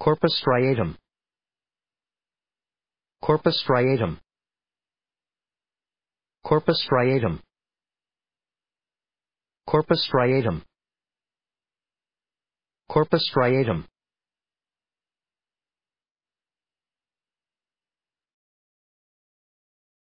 Corpus striatum. Corpus striatum. Corpus striatum. Corpus striatum. Corpus striatum.